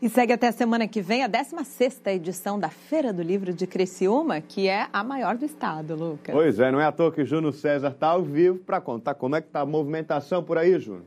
E segue até a semana que vem a 16ª edição da Feira do Livro de Criciúma, que é a maior do estado, Lucas. Pois é, não é à toa que Júnior César está ao vivo para contar como é que está a movimentação por aí, Júnior.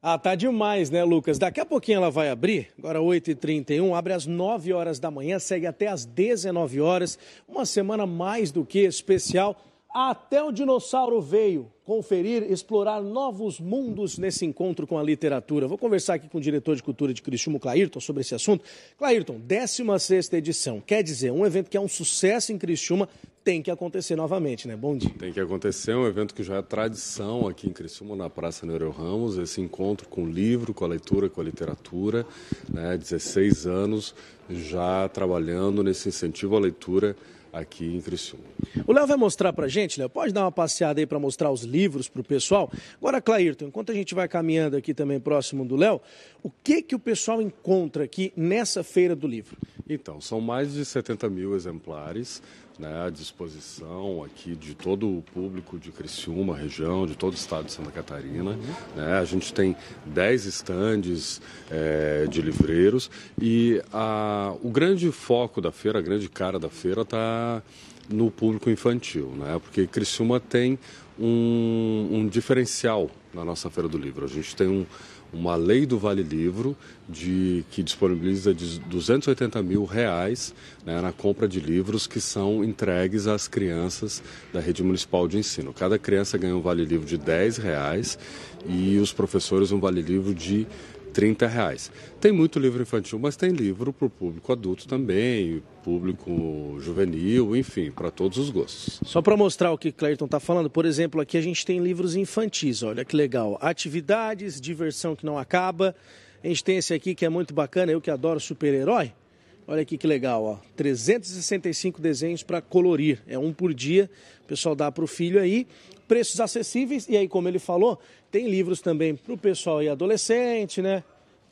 Ah, tá demais, né, Lucas? Daqui a pouquinho ela vai abrir, agora 8h31, abre às 9 horas da manhã, segue até às 19 horas. Uma semana mais do que especial. Até o dinossauro veio conferir, explorar novos mundos nesse encontro com a literatura. Vou conversar aqui com o diretor de cultura de Criciúma, Clairton, sobre esse assunto. Clairton, 16ª edição, quer dizer, um evento que é um sucesso em Criciúma, tem que acontecer novamente, né? Bom dia. Tem que acontecer, é um evento que já é tradição aqui em Criciúma, na Praça Nereu Ramos, esse encontro com o livro, com a leitura, com a literatura, né? 16 anos já trabalhando nesse incentivo à leitura aqui em Criciúma. O Léo vai mostrar pra gente, Léo, pode dar uma passeada aí para mostrar os livros? livros para o pessoal. Agora, Clairton, enquanto a gente vai caminhando aqui também próximo do Léo, o que, que o pessoal encontra aqui nessa feira do livro? Então, são mais de 70 mil exemplares né, à disposição aqui de todo o público de Criciúma, região, de todo o estado de Santa Catarina. Uhum. Né, a gente tem 10 estandes é, de livreiros e a, o grande foco da feira, a grande cara da feira está no público infantil, né, porque Criciúma tem um, um diferencial na nossa Feira do Livro. A gente tem um uma lei do Vale Livro de, que disponibiliza de 280 mil reais né, na compra de livros que são entregues às crianças da rede municipal de ensino. Cada criança ganha um Vale Livro de 10 reais e os professores um Vale Livro de 30 reais. Tem muito livro infantil, mas tem livro para o público adulto também, público juvenil, enfim, para todos os gostos. Só para mostrar o que Clayton está falando, por exemplo, aqui a gente tem livros infantis, olha que legal. Atividades, diversão que não acaba. A gente tem esse aqui que é muito bacana, eu que adoro super-herói. Olha aqui que legal, ó. 365 desenhos para colorir. É um por dia. O pessoal dá para o filho aí. Preços acessíveis. E aí, como ele falou, tem livros também para o pessoal e adolescente, né?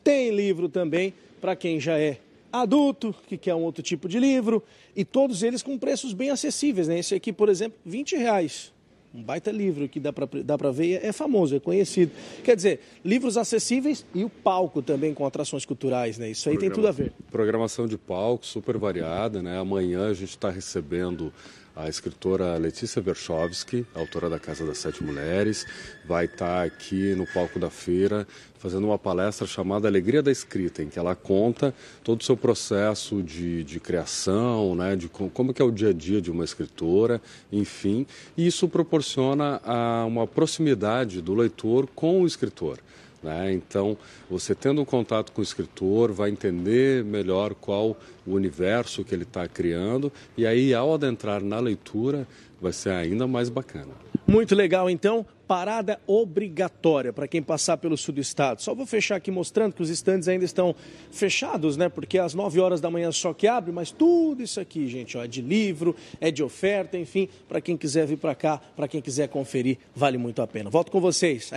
Tem livro também para quem já é adulto, que quer um outro tipo de livro. E todos eles com preços bem acessíveis, né? Esse aqui, por exemplo, 20 reais um baita livro que dá para ver, é, é famoso, é conhecido. Quer dizer, livros acessíveis e o palco também com atrações culturais, né? Isso aí Programa, tem tudo a ver. Programação de palco super variada, né? Amanhã a gente está recebendo a escritora Letícia Vershovsky, autora da Casa das Sete Mulheres, vai estar tá aqui no palco da feira fazendo uma palestra chamada Alegria da Escrita, em que ela conta todo o seu processo de, de criação, né, de como, é o dia a dia de uma escritora, enfim. E isso proporciona a, uma proximidade do leitor com o escritor. Né? Então, você tendo um contato com o escritor, vai entender melhor qual o universo que ele está criando, e aí, ao adentrar na leitura, vai ser ainda mais bacana. Muito legal, então. Parada obrigatória para quem passar pelo sul do estado. Só vou fechar aqui mostrando que os estandes ainda estão fechados, né? Porque às 9 horas da manhã só que abre, mas tudo isso aqui, gente, ó, é de livro, é de oferta, enfim, para quem quiser vir para cá, para quem quiser conferir, vale muito a pena. Volto com vocês.